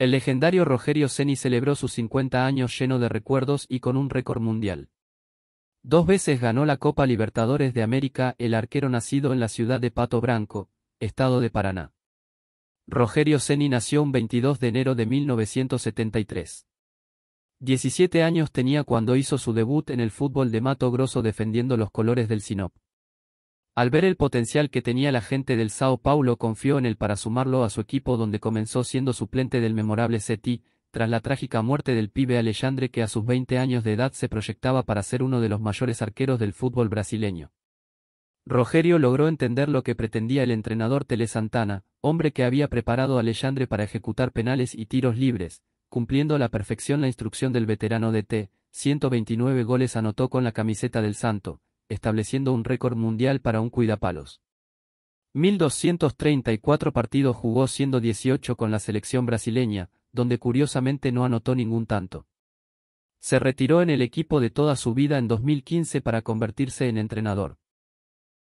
El legendario Rogerio Ceni celebró sus 50 años lleno de recuerdos y con un récord mundial. Dos veces ganó la Copa Libertadores de América el arquero nacido en la ciudad de Pato Branco, estado de Paraná. Rogerio Ceni nació un 22 de enero de 1973. 17 años tenía cuando hizo su debut en el fútbol de Mato Grosso defendiendo los colores del Sinop. Al ver el potencial que tenía la gente del Sao Paulo confió en él para sumarlo a su equipo donde comenzó siendo suplente del memorable Seti, tras la trágica muerte del pibe Alejandre que a sus 20 años de edad se proyectaba para ser uno de los mayores arqueros del fútbol brasileño. Rogerio logró entender lo que pretendía el entrenador Tele Santana, hombre que había preparado a Alejandre para ejecutar penales y tiros libres, cumpliendo a la perfección la instrucción del veterano de T, 129 goles anotó con la camiseta del Santo, estableciendo un récord mundial para un cuidapalos. 1.234 partidos jugó siendo 18 con la selección brasileña, donde curiosamente no anotó ningún tanto. Se retiró en el equipo de toda su vida en 2015 para convertirse en entrenador.